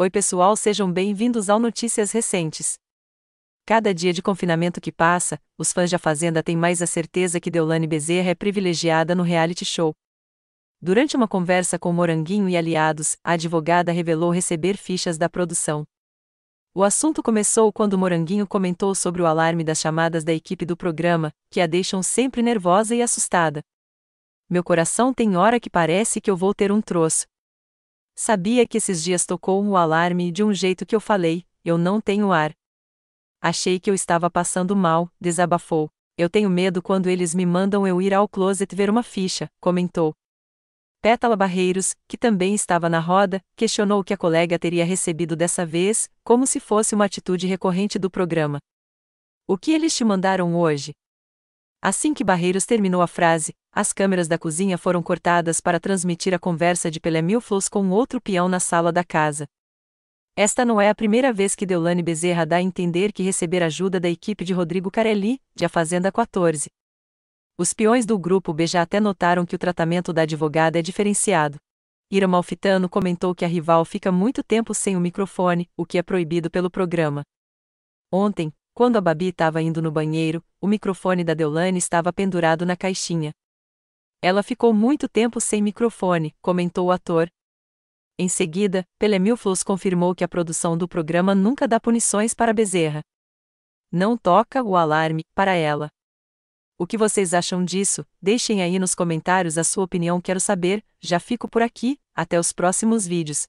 Oi, pessoal, sejam bem-vindos ao Notícias Recentes. Cada dia de confinamento que passa, os fãs da Fazenda têm mais a certeza que Deolane Bezerra é privilegiada no reality show. Durante uma conversa com Moranguinho e aliados, a advogada revelou receber fichas da produção. O assunto começou quando Moranguinho comentou sobre o alarme das chamadas da equipe do programa, que a deixam sempre nervosa e assustada. Meu coração tem hora que parece que eu vou ter um troço, Sabia que esses dias tocou um alarme de um jeito que eu falei, eu não tenho ar. Achei que eu estava passando mal, desabafou. Eu tenho medo quando eles me mandam eu ir ao closet ver uma ficha, comentou. Pétala Barreiros, que também estava na roda, questionou o que a colega teria recebido dessa vez, como se fosse uma atitude recorrente do programa. O que eles te mandaram hoje? Assim que Barreiros terminou a frase, as câmeras da cozinha foram cortadas para transmitir a conversa de Pelé Milflos com outro peão na sala da casa. Esta não é a primeira vez que Deulane Bezerra dá a entender que receber ajuda da equipe de Rodrigo Carelli, de A Fazenda 14. Os peões do grupo B já até notaram que o tratamento da advogada é diferenciado. Ira Malfitano comentou que a rival fica muito tempo sem o microfone, o que é proibido pelo programa. Ontem, quando a Babi estava indo no banheiro, o microfone da Deolane estava pendurado na caixinha. Ela ficou muito tempo sem microfone, comentou o ator. Em seguida, Pelé confirmou que a produção do programa nunca dá punições para Bezerra. Não toca o alarme para ela. O que vocês acham disso? Deixem aí nos comentários a sua opinião, quero saber. Já fico por aqui, até os próximos vídeos.